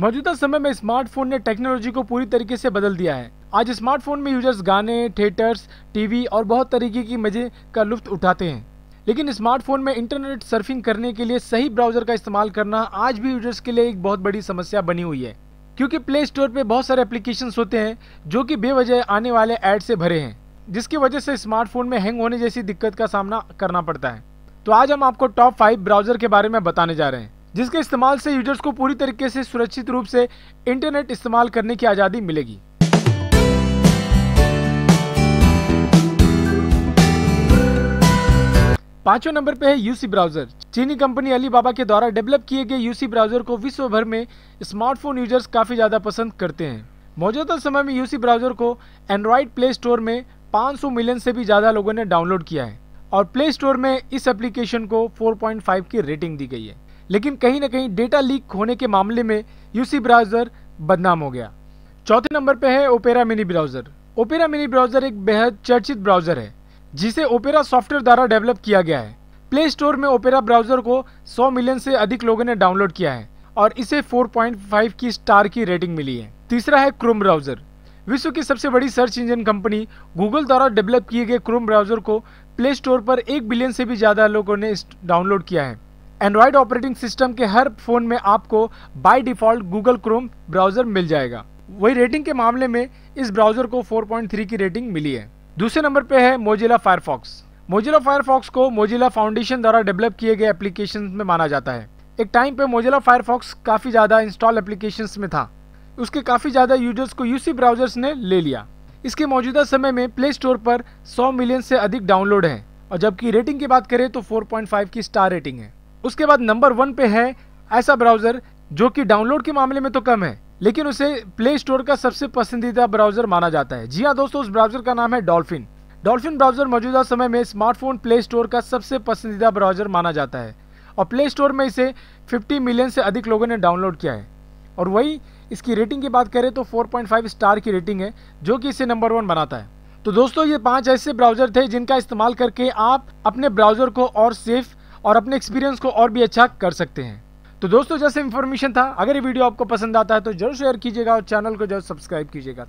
मौजूदा समय में स्मार्टफोन ने टेक्नोलॉजी को पूरी तरीके से बदल दिया है आज स्मार्टफोन में यूजर्स गाने थिएटर्स टीवी और बहुत तरीके की मजे का लुफ्त उठाते हैं लेकिन स्मार्टफोन में इंटरनेट सर्फिंग करने के लिए सही ब्राउजर का इस्तेमाल करना आज भी यूजर्स के लिए एक बहुत बड़ी समस्या बनी हुई है क्योंकि प्ले स्टोर पर बहुत सारे एप्लीकेशन होते हैं जो कि बेवजह आने वाले ऐड से भरे हैं जिसकी वजह से स्मार्टफोन में हैंग होने जैसी दिक्कत का सामना करना पड़ता है तो आज हम आपको टॉप फाइव ब्राउजर के बारे में बताने जा रहे हैं जिसके इस्तेमाल से यूजर्स को पूरी तरीके से सुरक्षित रूप से इंटरनेट इस्तेमाल करने की आज़ादी मिलेगी पांचवें नंबर पे है यूसी ब्राउजर चीनी कंपनी अलीबाबा के द्वारा डेवलप किए गए यूसी ब्राउजर को विश्व भर में स्मार्टफोन यूजर्स काफ़ी ज़्यादा पसंद करते हैं मौजूदा समय में यूसी ब्राउजर को एंड्रॉइड प्ले स्टोर में 500 मिलियन से भी ज़्यादा लोगों ने डाउनलोड किया है और प्ले स्टोर में इस एप्लीकेशन को 4.5 की रेटिंग दी गई है लेकिन कहीं ना कहीं डेटा लीक होने के मामले में यूसी ब्राउज़र बदनाम हो गया चौथे नंबर पे है Opera mini browser Opera mini browser एक बेहद चर्चित ब्राउज़र है जिसे ओपेरा सॉफ्टवेयर द्वारा डेवलप किया गया है प्ले स्टोर में ओपेरा ब्राउज़र को 100 मिलियन से अधिक लोगों ने डाउनलोड किया है और इसे 4.5 की स्टार की रेटिंग मिली है तीसरा है क्रोम ब्राउज़र विश्व की सबसे बड़ी सर्च इंजन कंपनी गूगल द्वारा डेवलप किए गए क्रोम ब्राउज़र को प्ले स्टोर पर एक बिलियन से भी ज़्यादा लोगों ने डाउनलोड किया है एंड्रॉयड ऑपरेटिंग सिस्टम के हर फ़ोन में आपको by default Google Chrome browser मिल जाएगा वही रेटिंग के मामले में इस ब्राउज़र को 4.3 की रेटिंग मिली है दूसरे नंबर पे है मोजिला फायरफॉक्स मोजिला फायरफॉक्स को मोजिला फाउंडेशन द्वारा डेवलप किए गए एप्लीकेशन में माना जाता है एक टाइम पे मोजिला फायरफॉक्स काफ़ी ज़्यादा इंस्टॉल एप्लीकेशन में था उसके काफ़ी ज़्यादा यूजर्स को यूसी ब्राउजर्स ने ले लिया इसके मौजूदा समय में प्ले स्टोर पर 100 मिलियन से अधिक डाउनलोड है और जबकि रेटिंग की बात करें तो 4.5 की स्टार रेटिंग है उसके बाद नंबर वन पे है ऐसा ब्राउज़र जो कि डाउनलोड के मामले में तो कम है लेकिन उसे प्ले स्टोर का सबसे पसंदीदा ब्राउज़र माना जाता है जी हाँ दोस्तों उस ब्राउज़र का नाम है डॉल्फिन डॉल्फिन ब्राउज़र मौजूदा समय में स्मार्टफोन प्ले स्टोर का सबसे पसंदीदा ब्राउज़र माना जाता है और प्ले स्टोर में इसे 50 मिलियन से अधिक लोगों ने डाउनलोड किया है और वही इसकी रेटिंग की बात करें तो 4.5 स्टार की रेटिंग है जो कि इसे नंबर वन बनाता है तो दोस्तों ये पांच ऐसे ब्राउज़र थे जिनका इस्तेमाल करके आप अपने ब्राउज़र को और सेफ़ और अपने एक्सपीरियंस को और भी अच्छा कर सकते हैं तो दोस्तों जैसे इन्फॉर्मेशन था अगर ये वीडियो आपको पसंद आता है तो जरूर शेयर कीजिएगा और चैनल को जरूर सब्सक्राइब कीजिएगा